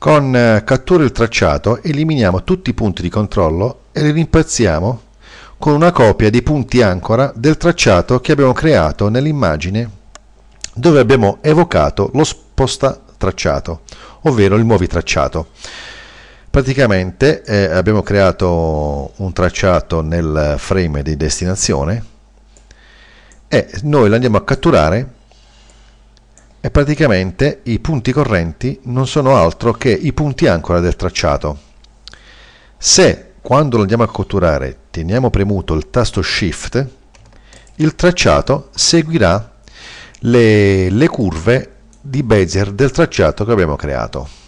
Con eh, cattura il tracciato eliminiamo tutti i punti di controllo e li rimpiazziamo con una copia dei punti ancora del tracciato che abbiamo creato nell'immagine dove abbiamo evocato lo sposta tracciato, ovvero il muovi tracciato. Praticamente eh, abbiamo creato un tracciato nel frame di destinazione e noi lo andiamo a catturare e praticamente i punti correnti non sono altro che i punti ancora del tracciato. Se quando lo andiamo a cotturare teniamo premuto il tasto Shift, il tracciato seguirà le, le curve di Bezier del tracciato che abbiamo creato.